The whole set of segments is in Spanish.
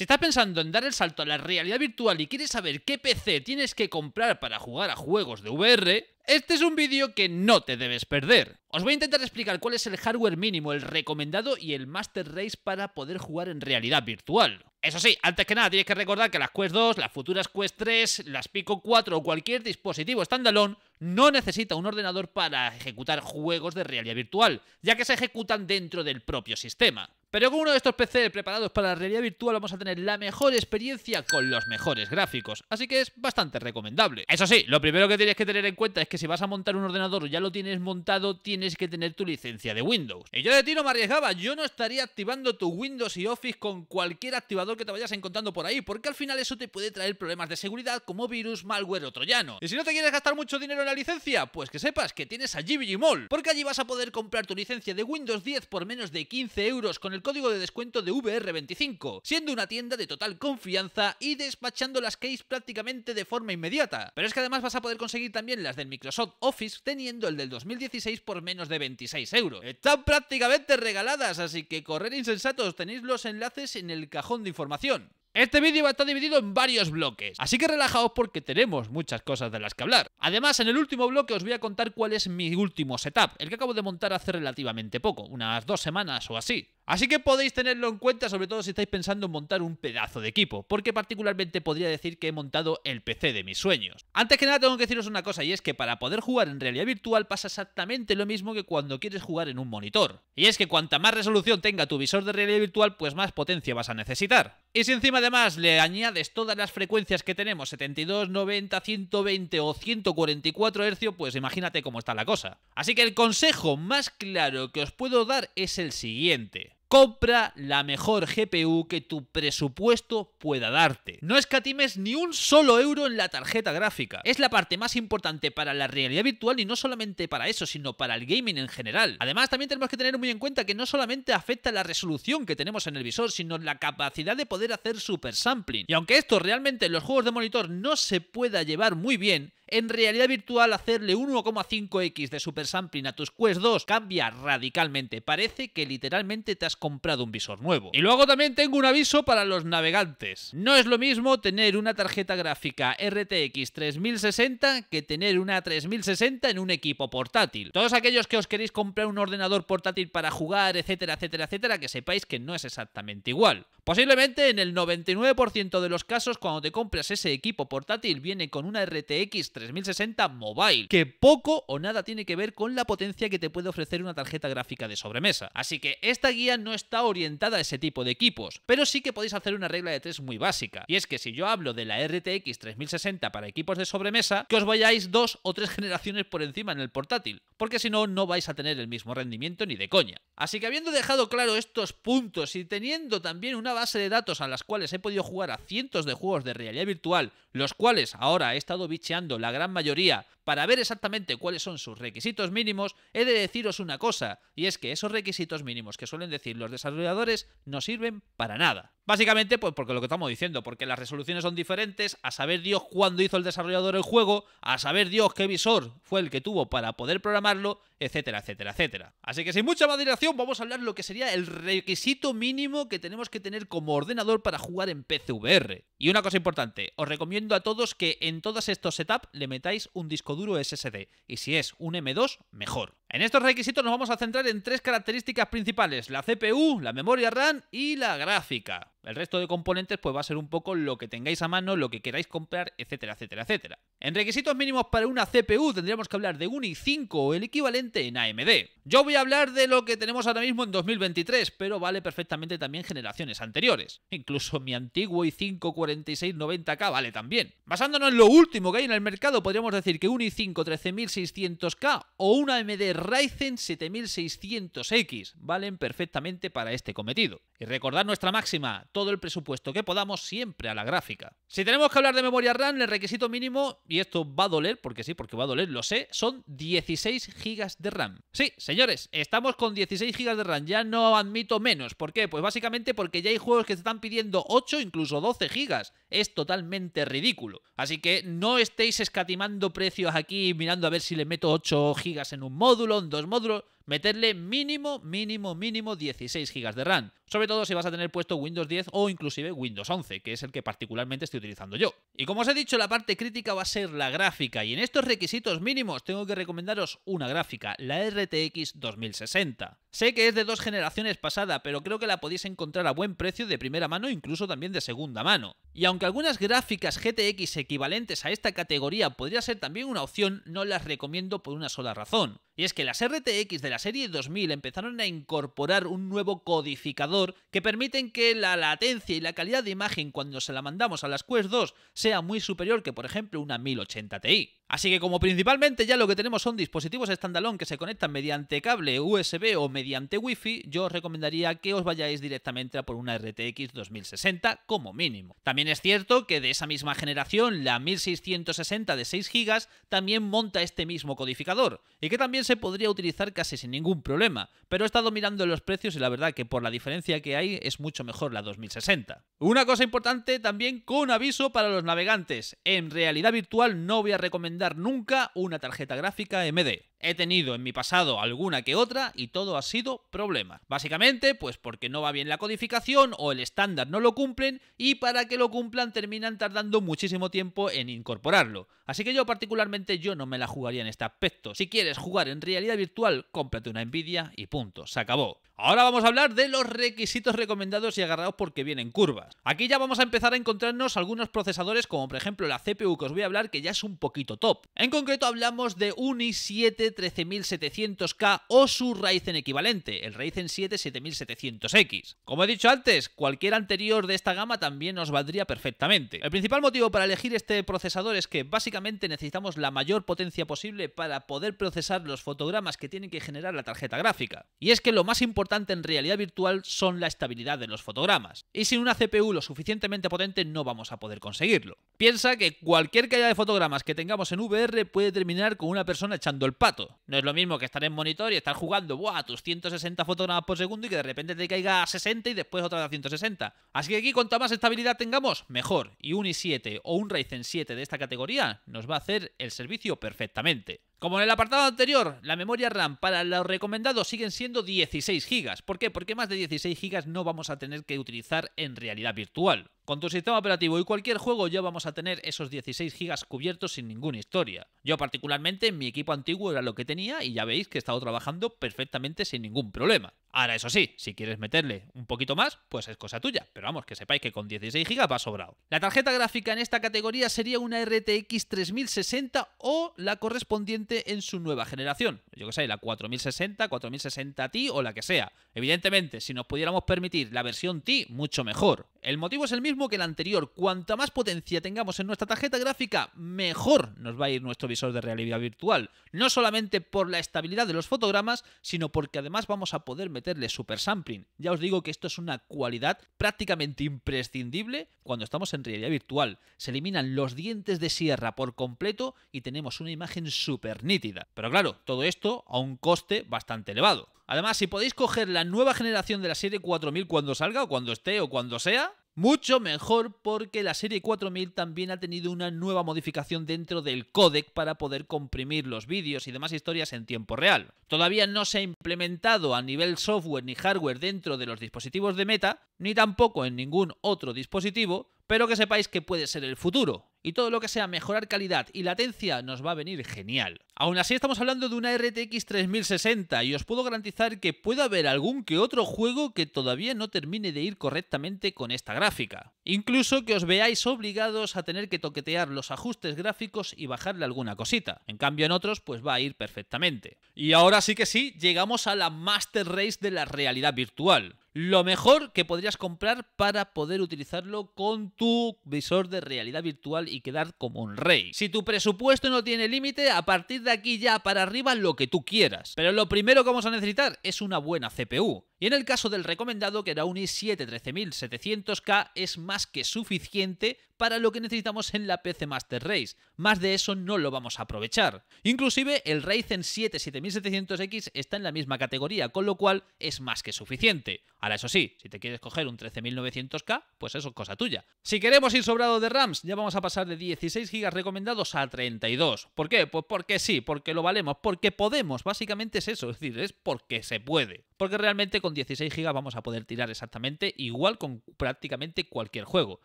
Si estás pensando en dar el salto a la realidad virtual y quieres saber qué PC tienes que comprar para jugar a juegos de VR, este es un vídeo que no te debes perder. Os voy a intentar explicar cuál es el hardware mínimo, el recomendado y el Master Race para poder jugar en realidad virtual. Eso sí, antes que nada tienes que recordar que las Quest 2, las futuras Quest 3, las Pico 4 o cualquier dispositivo standalone no necesita un ordenador para ejecutar juegos de realidad virtual, ya que se ejecutan dentro del propio sistema. Pero con uno de estos PC preparados para la realidad virtual vamos a tener la mejor experiencia con los mejores gráficos, así que es bastante recomendable. Eso sí, lo primero que tienes que tener en cuenta es que si vas a montar un ordenador o ya lo tienes montado, tienes que tener tu licencia de Windows. Y yo de ti no me arriesgaba, yo no estaría activando tu Windows y Office con cualquier activador que te vayas encontrando por ahí, porque al final eso te puede traer problemas de seguridad como virus, malware o troyano. Y si no te quieres gastar mucho dinero en la licencia, pues que sepas que tienes a GBG Mall, porque allí vas a poder comprar tu licencia de Windows 10 por menos de 15 euros con el código de descuento de VR25, siendo una tienda de total confianza y despachando las keys prácticamente de forma inmediata. Pero es que además vas a poder conseguir también las del Microsoft Office teniendo el del 2016 por menos de 26 euros. Están prácticamente regaladas, así que correr insensatos, tenéis los enlaces en el cajón de información. Este vídeo está dividido en varios bloques, así que relajaos porque tenemos muchas cosas de las que hablar. Además, en el último bloque os voy a contar cuál es mi último setup, el que acabo de montar hace relativamente poco, unas dos semanas o así. Así que podéis tenerlo en cuenta, sobre todo si estáis pensando en montar un pedazo de equipo, porque particularmente podría decir que he montado el PC de mis sueños. Antes que nada tengo que deciros una cosa, y es que para poder jugar en realidad virtual pasa exactamente lo mismo que cuando quieres jugar en un monitor. Y es que cuanta más resolución tenga tu visor de realidad virtual, pues más potencia vas a necesitar. Y si encima además le añades todas las frecuencias que tenemos, 72, 90, 120 o 144 Hz, pues imagínate cómo está la cosa. Así que el consejo más claro que os puedo dar es el siguiente. Compra la mejor GPU que tu presupuesto pueda darte. No escatimes ni un solo euro en la tarjeta gráfica. Es la parte más importante para la realidad virtual y no solamente para eso, sino para el gaming en general. Además, también tenemos que tener muy en cuenta que no solamente afecta la resolución que tenemos en el visor, sino la capacidad de poder hacer super sampling. Y aunque esto realmente en los juegos de monitor no se pueda llevar muy bien, en realidad virtual hacerle 1,5x de super sampling a tus Quest 2 cambia radicalmente. Parece que literalmente te has comprado un visor nuevo. Y luego también tengo un aviso para los navegantes. No es lo mismo tener una tarjeta gráfica RTX 3060 que tener una 3060 en un equipo portátil. Todos aquellos que os queréis comprar un ordenador portátil para jugar, etcétera, etcétera, etcétera, que sepáis que no es exactamente igual. Posiblemente en el 99% de los casos cuando te compras ese equipo portátil viene con una RTX 3060 Mobile, que poco o nada tiene que ver con la potencia que te puede ofrecer una tarjeta gráfica de sobremesa. Así que esta guía no está orientada a ese tipo de equipos, pero sí que podéis hacer una regla de tres muy básica, y es que si yo hablo de la RTX 3060 para equipos de sobremesa, que os vayáis dos o tres generaciones por encima en el portátil, porque si no, no vais a tener el mismo rendimiento ni de coña. Así que habiendo dejado claro estos puntos y teniendo también una base de datos a las cuales he podido jugar a cientos de juegos de realidad virtual, los cuales ahora he estado bicheando la gran mayoría. Para ver exactamente cuáles son sus requisitos mínimos, he de deciros una cosa, y es que esos requisitos mínimos que suelen decir los desarrolladores no sirven para nada. Básicamente, pues porque lo que estamos diciendo, porque las resoluciones son diferentes, a saber Dios cuándo hizo el desarrollador el juego, a saber Dios qué visor fue el que tuvo para poder programarlo, etcétera, etcétera, etcétera. Así que sin mucha más dilación, vamos a hablar lo que sería el requisito mínimo que tenemos que tener como ordenador para jugar en PCVR. Y una cosa importante, os recomiendo a todos que en todos estos setups le metáis un disco duro SSD. Y si es un M2, mejor. En estos requisitos nos vamos a centrar en tres características principales, la CPU, la memoria RAM y la gráfica. El resto de componentes pues va a ser un poco lo que tengáis a mano, lo que queráis comprar, etcétera, etcétera, etcétera. En requisitos mínimos para una CPU tendríamos que hablar de un i5 o el equivalente en AMD. Yo voy a hablar de lo que tenemos ahora mismo en 2023, pero vale perfectamente también generaciones anteriores. Incluso mi antiguo i5 4690K vale también. Basándonos en lo último que hay en el mercado, podríamos decir que un i5 13600K o una AMD Ryzen 7600X valen perfectamente para este cometido. Y recordad nuestra máxima, todo el presupuesto que podamos siempre a la gráfica. Si tenemos que hablar de memoria RAM, el requisito mínimo, y esto va a doler, porque sí, porque va a doler, lo sé, son 16 GB de RAM. Sí, señores, estamos con 16 GB de RAM, ya no admito menos. ¿Por qué? Pues básicamente porque ya hay juegos que están pidiendo 8, incluso 12 GB es totalmente ridículo. Así que no estéis escatimando precios aquí mirando a ver si le meto 8 gigas en un módulo, en dos módulos meterle mínimo, mínimo, mínimo 16 GB de RAM. Sobre todo si vas a tener puesto Windows 10 o inclusive Windows 11, que es el que particularmente estoy utilizando yo. Y como os he dicho, la parte crítica va a ser la gráfica, y en estos requisitos mínimos tengo que recomendaros una gráfica, la RTX 2060. Sé que es de dos generaciones pasada, pero creo que la podéis encontrar a buen precio de primera mano incluso también de segunda mano. Y aunque algunas gráficas GTX equivalentes a esta categoría podría ser también una opción, no las recomiendo por una sola razón. Y es que las RTX de la serie 2000 empezaron a incorporar un nuevo codificador que permiten que la latencia y la calidad de imagen cuando se la mandamos a las Quest 2 sea muy superior que por ejemplo una 1080 Ti. Así que como principalmente ya lo que tenemos son dispositivos standalone que se conectan mediante cable USB o mediante wifi, yo os recomendaría que os vayáis directamente a por una RTX 2060 como mínimo. También es cierto que de esa misma generación, la 1660 de 6 GB también monta este mismo codificador y que también se podría utilizar casi sin ningún problema, pero he estado mirando los precios y la verdad que por la diferencia que hay es mucho mejor la 2060. Una cosa importante también con aviso para los navegantes, en realidad virtual no voy a recomendar dar nunca una tarjeta gráfica MD. He tenido en mi pasado alguna que otra y todo ha sido problema. Básicamente, pues porque no va bien la codificación o el estándar no lo cumplen y para que lo cumplan terminan tardando muchísimo tiempo en incorporarlo. Así que yo particularmente yo no me la jugaría en este aspecto. Si quieres jugar en realidad virtual, cómprate una Nvidia y punto, se acabó. Ahora vamos a hablar de los requisitos recomendados y agarrados porque vienen curvas. Aquí ya vamos a empezar a encontrarnos algunos procesadores como por ejemplo la CPU que os voy a hablar que ya es un poquito top. En concreto hablamos de un i7 13700K o su Ryzen equivalente, el Ryzen 7 7700X. Como he dicho antes, cualquier anterior de esta gama también nos valdría perfectamente. El principal motivo para elegir este procesador es que básicamente necesitamos la mayor potencia posible para poder procesar los fotogramas que tiene que generar la tarjeta gráfica. Y es que lo más importante en realidad virtual son la estabilidad de los fotogramas. Y sin una CPU lo suficientemente potente no vamos a poder conseguirlo. Piensa que cualquier caída de fotogramas que tengamos en VR puede terminar con una persona echando el pato no es lo mismo que estar en monitor y estar jugando ¡buah! tus 160 fotogramas por segundo y que de repente te caiga a 60 y después otra vez a 160. Así que aquí, cuanto más estabilidad tengamos, mejor. Y un i7 o un Ryzen 7 de esta categoría nos va a hacer el servicio perfectamente. Como en el apartado anterior, la memoria RAM para los recomendados siguen siendo 16 GB. ¿Por qué? Porque más de 16 GB no vamos a tener que utilizar en realidad virtual. Con tu sistema operativo y cualquier juego ya vamos a tener esos 16 GB cubiertos sin ninguna historia. Yo particularmente en mi equipo antiguo era lo que tenía y ya veis que he estado trabajando perfectamente sin ningún problema. Ahora, eso sí, si quieres meterle un poquito más, pues es cosa tuya. Pero vamos, que sepáis que con 16 GB va sobrado. La tarjeta gráfica en esta categoría sería una RTX 3060 o la correspondiente en su nueva generación. Yo que sé, la 4060, 4060 Ti o la que sea. Evidentemente, si nos pudiéramos permitir la versión Ti, mucho mejor. El motivo es el mismo que el anterior. Cuanta más potencia tengamos en nuestra tarjeta gráfica, mejor nos va a ir nuestro visor de realidad virtual. No solamente por la estabilidad de los fotogramas, sino porque además vamos a poder meter meterle super sampling. Ya os digo que esto es una cualidad prácticamente imprescindible cuando estamos en realidad virtual. Se eliminan los dientes de sierra por completo y tenemos una imagen súper nítida. Pero claro, todo esto a un coste bastante elevado. Además, si podéis coger la nueva generación de la serie 4000 cuando salga o cuando esté o cuando sea, mucho mejor porque la serie 4000 también ha tenido una nueva modificación dentro del codec para poder comprimir los vídeos y demás historias en tiempo real. Todavía no se ha implementado a nivel software ni hardware dentro de los dispositivos de Meta, ni tampoco en ningún otro dispositivo, pero que sepáis que puede ser el futuro, y todo lo que sea mejorar calidad y latencia nos va a venir genial. Aún así estamos hablando de una RTX 3060 y os puedo garantizar que puede haber algún que otro juego que todavía no termine de ir correctamente con esta gráfica. Incluso que os veáis obligados a tener que toquetear los ajustes gráficos y bajarle alguna cosita. En cambio en otros pues va a ir perfectamente. Y ahora sí que sí, llegamos a la Master Race de la realidad virtual lo mejor que podrías comprar para poder utilizarlo con tu visor de realidad virtual y quedar como un rey. Si tu presupuesto no tiene límite, a partir de aquí ya para arriba lo que tú quieras. Pero lo primero que vamos a necesitar es una buena CPU. Y en el caso del recomendado, que era un i7 13700K, es más que suficiente para lo que necesitamos en la PC Master Race. Más de eso no lo vamos a aprovechar. Inclusive el Ryzen 7 7700X está en la misma categoría, con lo cual es más que suficiente. Ahora eso sí, si te quieres coger un 13900K, pues eso es cosa tuya. Si queremos ir sobrado de RAMs, ya vamos a pasar de 16 GB recomendados a 32. ¿Por qué? Pues porque sí, porque lo valemos, porque podemos. Básicamente es eso, es decir, es porque se puede. Porque realmente 16 GB vamos a poder tirar exactamente igual con prácticamente cualquier juego.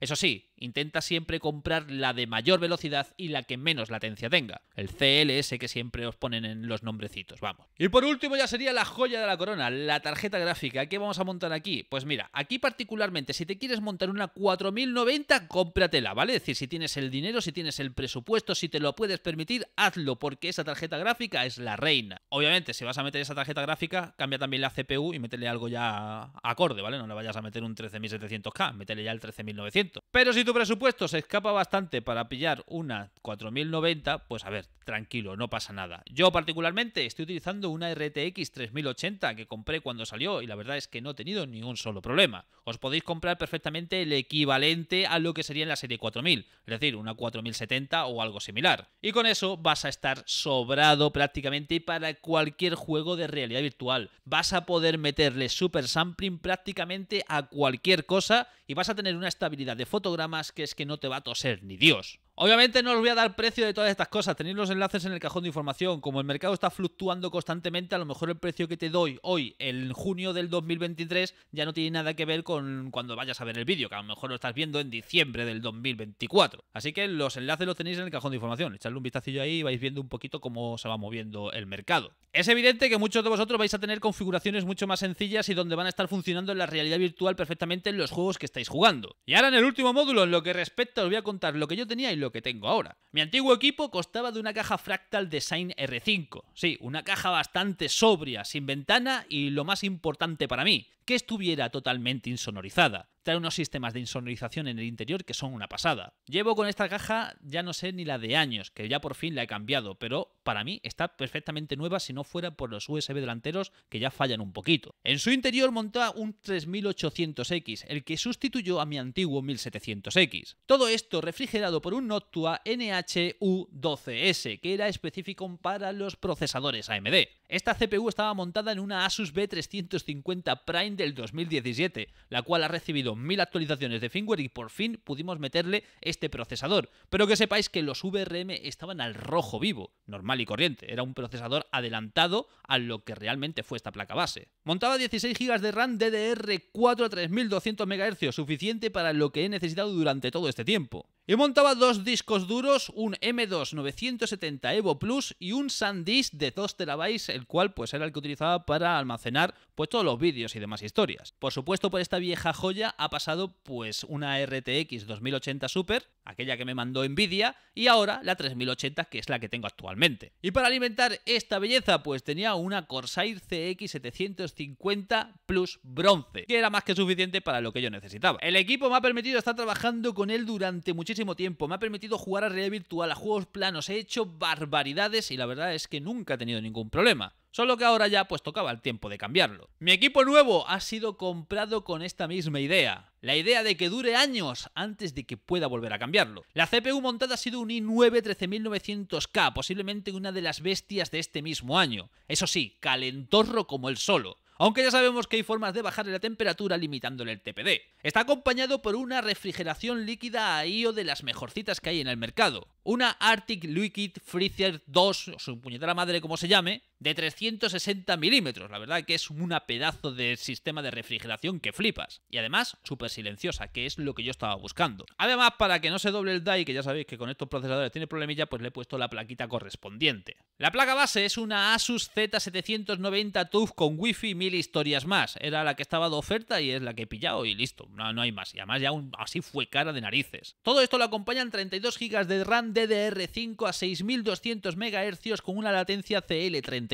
Eso sí, intenta siempre comprar la de mayor velocidad y la que menos latencia tenga. El CLS que siempre os ponen en los nombrecitos, vamos. Y por último ya sería la joya de la corona, la tarjeta gráfica. ¿Qué vamos a montar aquí? Pues mira, aquí particularmente si te quieres montar una 4090, cómpratela, ¿vale? Es decir, si tienes el dinero, si tienes el presupuesto, si te lo puedes permitir, hazlo porque esa tarjeta gráfica es la reina. Obviamente, si vas a meter esa tarjeta gráfica, cambia también la CPU y mete algo ya acorde, ¿vale? No le vayas a meter un 13.700K, metele ya el 13.900. Pero si tu presupuesto se escapa bastante para pillar una 4090, pues a ver, tranquilo, no pasa nada. Yo particularmente estoy utilizando una RTX 3080 que compré cuando salió y la verdad es que no he tenido ningún solo problema. Os podéis comprar perfectamente el equivalente a lo que sería en la serie 4000, es decir, una 4070 o algo similar. Y con eso vas a estar sobrado prácticamente para cualquier juego de realidad virtual. Vas a poder meter super sampling prácticamente a cualquier cosa y vas a tener una estabilidad de fotogramas que es que no te va a toser ni Dios. Obviamente no os voy a dar precio de todas estas cosas, tenéis los enlaces en el cajón de información. Como el mercado está fluctuando constantemente, a lo mejor el precio que te doy hoy, en junio del 2023, ya no tiene nada que ver con cuando vayas a ver el vídeo, que a lo mejor lo estás viendo en diciembre del 2024. Así que los enlaces los tenéis en el cajón de información, echadle un vistacillo ahí y vais viendo un poquito cómo se va moviendo el mercado. Es evidente que muchos de vosotros vais a tener configuraciones mucho más sencillas y donde van a estar funcionando en la realidad virtual perfectamente en los juegos que estáis jugando. Y ahora en el último módulo, en lo que respecta, os voy a contar lo que yo tenía y lo que tengo ahora. Mi antiguo equipo constaba de una caja Fractal Design R5, sí, una caja bastante sobria, sin ventana y lo más importante para mí, que estuviera totalmente insonorizada. Trae unos sistemas de insonorización en el interior que son una pasada. Llevo con esta caja ya no sé ni la de años, que ya por fin la he cambiado, pero para mí está perfectamente nueva si no fuera por los USB delanteros que ya fallan un poquito. En su interior monta un 3800X, el que sustituyó a mi antiguo 1700X. Todo esto refrigerado por un Noctua NHU12S, que era específico para los procesadores AMD. Esta CPU estaba montada en una Asus B350 Prime del 2017, la cual ha recibido mil actualizaciones de firmware y por fin pudimos meterle este procesador. Pero que sepáis que los VRM estaban al rojo vivo, normal y corriente. Era un procesador adelantado a lo que realmente fue esta placa base. Montaba 16 GB de RAM DDR4 a 3200 MHz, suficiente para lo que he necesitado durante todo este tiempo. Y montaba dos discos duros, un M2 970 Evo Plus y un SanDisk de 2 TB, el cual pues era el que utilizaba para almacenar pues todos los vídeos y demás historias. Por supuesto, por esta vieja joya ha pasado pues una RTX 2080 Super, aquella que me mandó Nvidia, y ahora la 3080 que es la que tengo actualmente. Y para alimentar esta belleza pues tenía una Corsair CX 750 Plus bronce, que era más que suficiente para lo que yo necesitaba. El equipo me ha permitido estar trabajando con él durante muchísimo tiempo, me ha permitido jugar a realidad virtual, a juegos planos, he hecho barbaridades y la verdad es que nunca he tenido ningún problema. Solo que ahora ya pues tocaba el tiempo de cambiarlo. Mi equipo nuevo ha sido comprado con esta misma idea. La idea de que dure años antes de que pueda volver a cambiarlo. La CPU montada ha sido un i9 13900K, posiblemente una de las bestias de este mismo año. Eso sí, calentorro como el solo aunque ya sabemos que hay formas de bajarle la temperatura limitándole el TPD. Está acompañado por una refrigeración líquida a IO de las mejorcitas que hay en el mercado. Una Arctic Liquid Freezer 2, o su puñetera madre como se llame, de 360 milímetros. La verdad que es una pedazo de sistema de refrigeración que flipas. Y además, súper silenciosa, que es lo que yo estaba buscando. Además, para que no se doble el DAI, que ya sabéis que con estos procesadores tiene problemilla, pues le he puesto la plaquita correspondiente. La placa base es una Asus Z790 TUF con Wi-Fi y mil historias más. Era la que estaba de oferta y es la que he pillado y listo. No, no hay más. Y además ya así fue cara de narices. Todo esto lo acompañan 32 GB de RAM DDR5 a 6200 MHz con una latencia CL30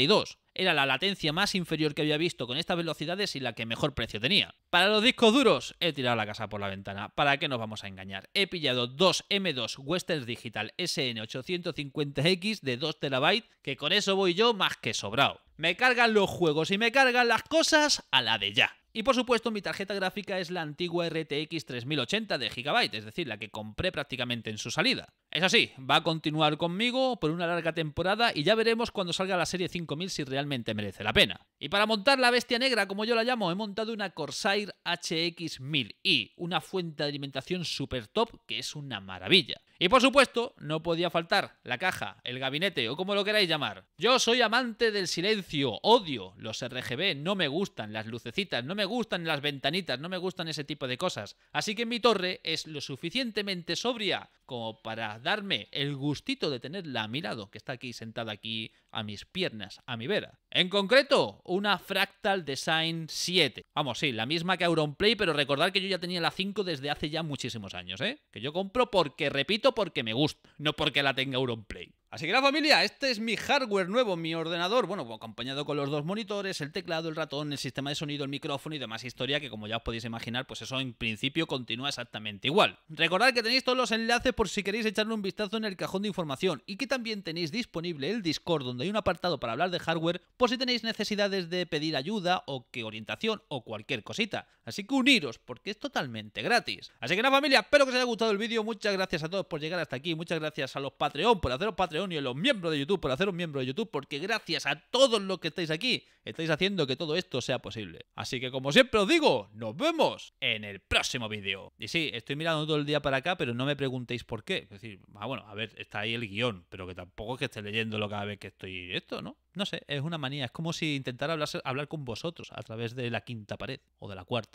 era la latencia más inferior que había visto con estas velocidades y la que mejor precio tenía. Para los discos duros, he tirado la casa por la ventana. ¿Para qué nos vamos a engañar? He pillado dos M2 Western Digital SN850X de 2 TB, que con eso voy yo más que sobrado. Me cargan los juegos y me cargan las cosas a la de ya. Y por supuesto mi tarjeta gráfica es la antigua RTX 3080 de Gigabyte, es decir, la que compré prácticamente en su salida. Eso sí, va a continuar conmigo por una larga temporada y ya veremos cuando salga la serie 5000 si realmente merece la pena. Y para montar la bestia negra, como yo la llamo, he montado una Corsair HX1000i, una fuente de alimentación super top que es una maravilla. Y por supuesto, no podía faltar la caja, el gabinete o como lo queráis llamar. Yo soy amante del silencio, odio los RGB, no me gustan las lucecitas, no me gustan las ventanitas, no me gustan ese tipo de cosas. Así que mi torre es lo suficientemente sobria como para darme el gustito de tenerla a mi lado, que está aquí sentada aquí a mis piernas, a mi vera. En concreto, una Fractal Design 7. Vamos, sí, la misma que play pero recordad que yo ya tenía la 5 desde hace ya muchísimos años, ¿eh? Que yo compro porque, repito, porque me gusta, no porque la tenga Europlay. Así que la familia, este es mi hardware nuevo, mi ordenador, bueno, pues acompañado con los dos monitores, el teclado, el ratón, el sistema de sonido, el micrófono y demás historia que como ya os podéis imaginar, pues eso en principio continúa exactamente igual. Recordad que tenéis todos los enlaces por si queréis echarle un vistazo en el cajón de información y que también tenéis disponible el Discord donde hay un apartado para hablar de hardware por si tenéis necesidades de pedir ayuda o que orientación o cualquier cosita. Así que uniros porque es totalmente gratis. Así que la familia, espero que os haya gustado el vídeo, muchas gracias a todos por llegar hasta aquí, muchas gracias a los Patreon por haceros Patreon y a los miembros de YouTube por hacer un miembro de YouTube, porque gracias a todos los que estáis aquí, estáis haciendo que todo esto sea posible. Así que como siempre os digo, nos vemos en el próximo vídeo. Y sí, estoy mirando todo el día para acá, pero no me preguntéis por qué. Es decir, ah, bueno, a ver, está ahí el guión, pero que tampoco es que esté leyéndolo cada vez que estoy esto, ¿no? No sé, es una manía, es como si intentara hablar, hablar con vosotros a través de la quinta pared o de la cuarta.